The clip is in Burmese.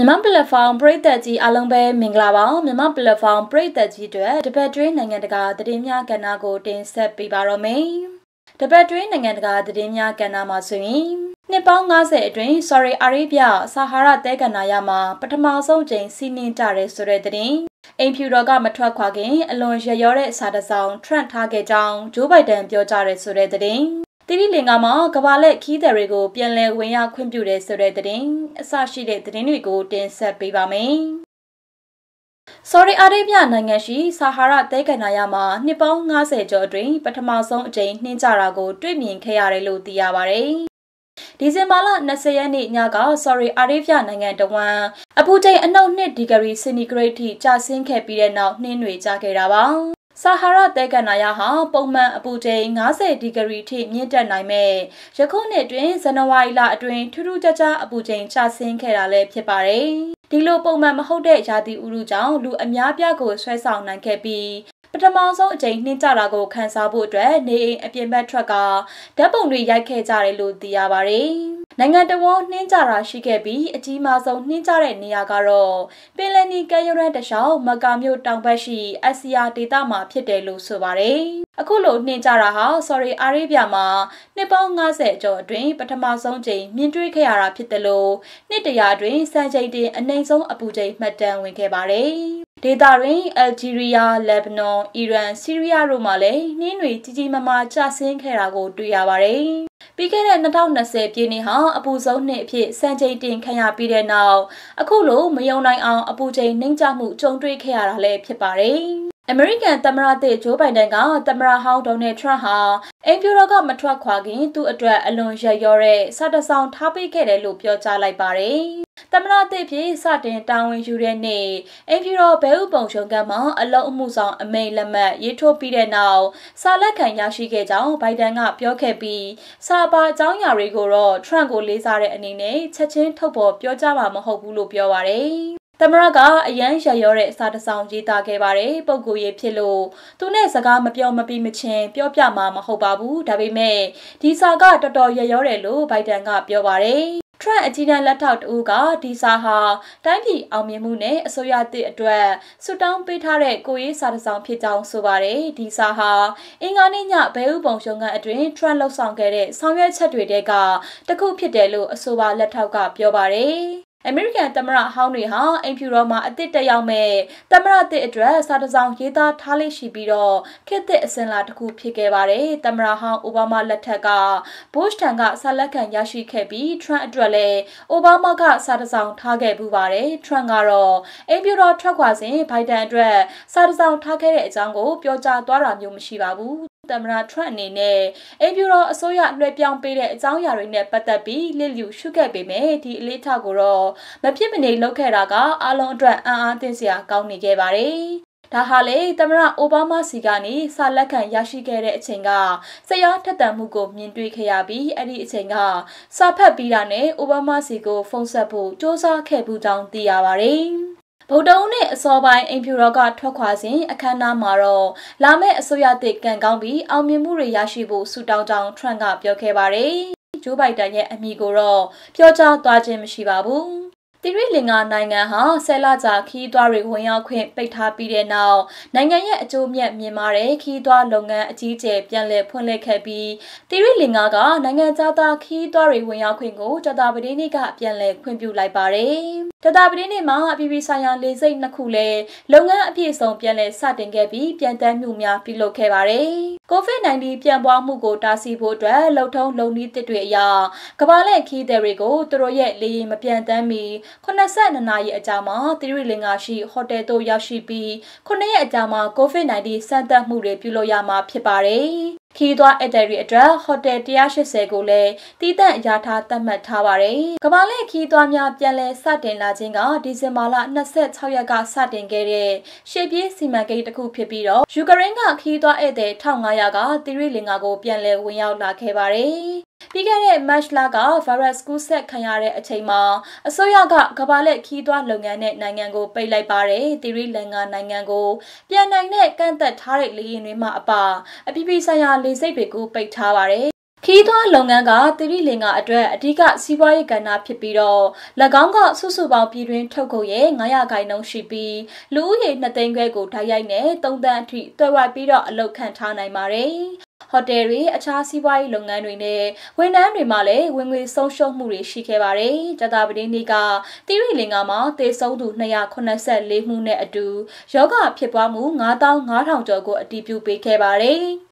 မြန်မာ platform ပရိသတ်ကြီးအားလုံးပဲမင်္ဂလာပါမြန်မာ platform ပရိသတ်ကြီးတို့တပတ်တွင်းနိုင်ငံတကာသတင်းများကဏ္ဍကိုတင်ဆက်ပေးပါတော့မယ်တပတ်တွင်းနိုင်ငံတကာသတင်းများကဏ္ဍမှာဆိုရင်နှစ်ပေါင်း90အတွင်း Saudi Arabia ဆာဟာရတဲကဏ္ဍရမှာပထမဆုံးကြိမ်စီးနင်းကြတယ်ဆိုတဲ့သတင်းအိမ်ဖြူတော်ကမထွက်ခွာခင်အလွန်ရရောတဲ့စာတစောင်ထရန့်ထားခဲ့ကြောင်းဂျိုးဘိုင်ဒန်ပြောကြားတယ်ဆိုတဲ့သတင်းတိရီလင်္ကာမှာကဘာလက်ခီးသည်တွေကို ပြန်လည်ဝင်ရောက်ခွင့်ပြုတယ်ဆိုတဲ့သတင်းအစရှိတဲ့သတင်းတွေကိုတင်ဆက်ပေးပါမယ်။ Sorry အာရေဗျနိုင်ငံရှိဆာဟာရသဲကန္နာရမှာနှစ်ပေါင်း90ကျော်အတွင်းပထမဆုံးအကြိမ်နှင်းကြတာကို တွေ့မြင်ခဲ့ရတယ်လို့သိရပါဗျ။ဒီဇင်ဘာလ20ရက်နေ့ညက Sorry အာရေဗျနိုင်ငံတဝန်းအပူချိန်အနှုတ်2ဒီဂရီစင်တီဂရိတ်ထိကျဆင်းခဲ့ပြီးတဲ့နောက်နှင်းတွေကျခဲ့တာပါ။ဆာဟာရတဲကနာယာဟာပုံမှန်အပူချိန်90ဒီဂရီထိမြင့်တက်နိုင်မဲ့ယခုနှစ်တွင်ဇန်နဝါရီလအတွင်းထူးထူးခြားခြားအပူချိန်ချဆင်းခဲ့တာလည်းဖြစ်ပါတယ်။ဒီလိုပုံမှန်မဟုတ်တဲ့ရာသီဥတုကြောင့်လူအများပြားကိုဆွဲဆောင်နိုင်ခဲ့ပြီးပထမဆုံးအကြိမ်နှင်းကြတာကိုခန်းစားဖို့အတွက်နေအိမ်အပြင်ဘက်ထွက်ကဓာတ်ပုံတွေရိုက်ခဲ့ကြတယ်လို့သိရပါတယ်။နိုင်ငံတော်နှင်းကြတာရှိခဲ့ပြီးအကြီးမားဆုံးနှင်းကြတဲ့နေရာကတော့ပင်လယ်နီကမ်းရိုးတန်းတစ်လျှောက်မကာမြို့တောင်ဘက်ရှိအစီယာဒေသမှာဖြစ်တယ်လို့ဆိုပါတယ်။အခုလိုနှင်းကြတာဟာဆော်ရီအာရေဗျမှာနှစ်ပေါင်း90ကျော်အတွင်းပထမဆုံးချိန်မြင်တွေ့ခဲ့ရတာဖြစ်တယ်လို့နှစ်တရာတွင်စံချိန်တင်အနိုင်ဆုံးအပူချိန်မှတ်တမ်းဝင်ခဲ့ပါတယ်။ဒေတာတွင်အယ်ဂျီးရီးယား၊လက်ဘနွန်၊အီရန်၊ဆီးရီးယားတို့မှလည်းနှင်းတွေကြီးကြီးမားမားကျဆင်းခဲ့တာကို တွေ့ရပါတယ်ပြီးခဲ့တဲ့2020ပြည်နှစ်ဟာအပူဆုံးနှစ်အဖြစ်စံချိန်တင်ခံရပြီးတဲ့နောက်အခုလိုမယုံနိုင်အောင်အပူချိန်နှိမ့်ချမှုကြုံတွေ့ခဲ့ရတာလည်းဖြစ်ပါတယ်။ American သမ္မတသစ်ဂျိုးဘိုင်ဒန်ကသမ္မတဟောင်းဒေါ်နယ်ထရန့်ဟာအိမ်ဖြူတော်ကမထွက်ခွာခင်သူ့အတွက်အလွန်ရရော့တဲ့စတဆောင်ထားပေးခဲ့တယ်လို့ပြောကြားလိုက်ပါတယ်။သမ္မတသစ်ဖြစ်စတင်တာဝန်ယူတဲ့နေ့အင်ဖြူတော်ဘဲဥပုံရုံးကမှအလုံးအမှုဆောင်အမိန့်လက်မှတ်ရေးထိုးပြီးတဲ့နောက်စာလက်ခံရရှိခဲ့ကြောင်းဘိုင်ဒန်ကပြောခဲ့ပြီးစာပါအကြောင်းအရာတွေကိုတော့ထရန့်ကိုလေးစားတဲ့အနေနဲ့ချက်ချင်းထုတ်ပေါ်ပြောကြားမှာမဟုတ်ဘူးလို့ပြောပါရယ်သမရကအရန်ရရောတဲ့စာတစောင်ရေးသားခဲ့ပါတယ်ပုံကိုရေးဖြစ်လို့သူနဲ့စကားမပြောမပြီးမချင်းပြောပြမှာမဟုတ်ပါဘူးဒါပေမဲ့ဒီစာကတော်တော်ရရောတယ်လို့ဘိုင်ဒန်ကပြောပါတယ် Trump အကြီးတန်းလက်ထောက်တဦးကဒီစာဟာတိုင်းပြည်အောင်မြင်မှုနဲ့အစိုးရသစ်အတွက်ဆုတောင်းပေးထားတဲ့ကိုရေးစာတစ်စောင်ဖြစ်ကြောင်းဆိုပါတယ်။ဒီစာဟာအင်္ဂါနေ့ညဘဲဥပုံရုံးခန်းအတွင်း Trump လှုပ်ဆောင်ခဲ့တဲ့ဆောင်ရွက်ချက်တွေတဲကတစ်ခုဖြစ်တယ်လို့အဆိုပါလက်ထောက်ကပြောပါတယ်။အမေရိကန်သမ္မတဟောင်းတွေဟာအိမ်ဖြူတော်မှာအသစ်တက်ရောက်မဲ့သမ္မတသစ်အတွက်စာတစောင်ရေးသားထားလိရှိပြီးတော့ခေတ်သစ်အစဉ်လာတစ်ခုဖြစ်ခဲ့ပါတယ်။သမ္မတဟောင်းအိုဘားမားလက်ထက်က Bush ထံကစာလက်ခံရရှိခဲ့ပြီး Trump အတွက်လည်းအိုဘားမားကစာတစောင်ထားခဲ့ပူပါတယ်။ Trump ကတော့အိမ်ဖြူတော်ထွက်ခွာစဉ်ဘိုင်ဒန်အတွက်စာတစောင်ထားခဲ့တဲ့အကြောင်းကို ပြောကြားသွားတာမျိုးမရှိပါဘူးသမ္မတထရန့်အနေနဲ့အိမ်ဖြူတော်အစိုးရလွှဲပြောင်းပေးတဲ့အကြောင်းအရာတွေနဲ့ပတ်သက်ပြီးလစ်လျူရှုခဲ့ပေမဲ့ဒီအလေးထားကိုတော့မဖြစ်မနေလုပ်ခဲ့တာကအလုံးအတွက်အံ့အားသင့်စရာကောင်းနေခဲ့ပါတယ်။ဒါဟာလေသမရအိုဘားမားစီကနေစာလက်ခံရရှိခဲ့တဲ့အချိန်ကဆရာထက်သန်မှုကိုမြင်တွေ့ခဲ့ရပြီးအဲ့ဒီအချိန်ကစာဖတ်ပြီးတာနဲ့အိုဘားမားစီကိုဖုန်းဆက်ဖို့စ조사ခဲ့ပူးကြောင်းသိရပါတယ်။ဗုဒ္ဓဦးနဲ့အစောပိုင်းအိမ်ဖြူတော်ကထွက်ခွာစဉ်အခမ်းအနားမှာတော့လာမယ့်အစိုးရသစ်ကံကောင်းပြီးအောင်မြင်မှုတွေရရှိဖို့ဆုတောင်းကြောင်းထရန့်ကပြောခဲ့ပါတယ်။ဂျိုးဘိုက်တန်ရဲ့အမိကိုတော့ပြောကြားသွားခြင်းမရှိပါဘူး။တိရိလင်္ကာနိုင်ငံဟာဆယ်လကြာခီးသွွားတွေဝင်ရောက်ခွင့်ပိတ်ထားပြီးတဲ့နောက်နိုင်ငံရဲ့အကျိုးမြတ်မြင်မာတဲ့ခီးသွွားလုပ်ငန်းအကြီးအကျယ်ပြန်လည်ဖွင့်လှစ်ခဲ့ပြီးတိရိလင်္ကာက နိုင်ငံသားခီးသွွားတွေဝင်ရောက်ခွင့်ကိုကြာသပတေးနေ့ကပြန်လည်ခွင့်ပြုလိုက်ပါတယ်။။တတာပတင်းနေ့မှာအပြည်ပြည်ဆိုင်ရာလေဆိပ်နှစ်ခုလည်းလုပ်ငန်းအပြည့်အစုံပြန်လည်စတင်ခဲ့ပြီးပြန်တမ်းမှုများပြုလုပ်ခဲ့ပါတယ်။ COVID-19 ပြန့်ပွားမှုကိုတားဆီးဖို့အတွက်လှုပ်ထုံးလုံနည်းတစ်တွေအရကမ္ဘာလက်ခီးသည်တွေကိုသူတို့ရဲ့လေယာဉ်မပြန်တမ်းမီ82နာရီအကြာမှာသီရိလင်္ကာရှိဟိုတယ်သို့ရောက်ရှိပြီး9ရက်အကြာမှာ COVID-19 စမ်းသပ်မှုတွေပြုလုပ်ရမှာဖြစ်ပါတယ်ခီးသွားအက်ဒရီအတွက်ဟိုတယ်180ကိုလည်းတည်တံ့အရာထားသတ်မှတ်ထားပါတယ်။ကမ္ဘာလှည့်ခီးသွားများပြန်လည်စတင်လာခြင်းကဒီဇင်ဘာလ26ရက်ကစတင်ခဲ့တဲ့ရှေ့ပြေးစီမံကိန်းတစ်ခုဖြစ်ပြီးတော့ယူကရိန်းကခီးသွားဧည့်သည်1500ကသီရိလင်္ကာကိုပြန်လည်ဝင်ရောက်လာခဲ့ပါတယ်ပြီးခဲ့တဲ့ March လက virus ကူးစက်ခံရတဲ့အချိန်မှာအစိုးရကကမ္ဘာလက်ခီးသွွားလုပ်ငန်းနဲ့နိုင်ငံကိုပိတ်လိုက်ပါတယ်။သီရိလင်္ကာနိုင်ငံကိုပြန်နိုင်တဲ့ကန့်သက်ထားတဲ့လေယာဉ်တွေမှအပါအပြည်ပြည်ဆိုင်ရာလေဆိပ်တွေကိုပိတ်ထားပါတယ်ီးသွွားလုပ်ငန်းကသီရိလင်္ကာအတွက်အဓိကစီးပွားရေးကဏ္ဍဖြစ်ပြီးတော့၎င်းကစုစုပေါင်းပြည်တွင်းထုတ်ကုန်ရဲ့900ခိုင်နှုန်းရှိပြီးလူဦးရေ2သိန်းခွဲကိုဓာတ်ရိုက်နဲ့3သန်းအထိတွယ်ဝိုက်ပြီးတော့အလုပ်ခန့်ထားနိုင်ပါတယ်ဟိုတယ်တွေအခြားစီးပွားရေးလုပ်ငန်းတွေနဲ့ဝန်ထမ်းတွေမှာလည်းဝင်ငွေဆုံးရှုံးမှုတွေရှိခဲ့ပါတယ်။တတာပတင်းနေ့ကတိရိလင်္ကာမှာသေဆုံးသူ284မှုနဲ့အတူယောဂဖြစ်ပွားမှု9500ကျော်ကိုအတည်ပြုပေးခဲ့ပါတယ်။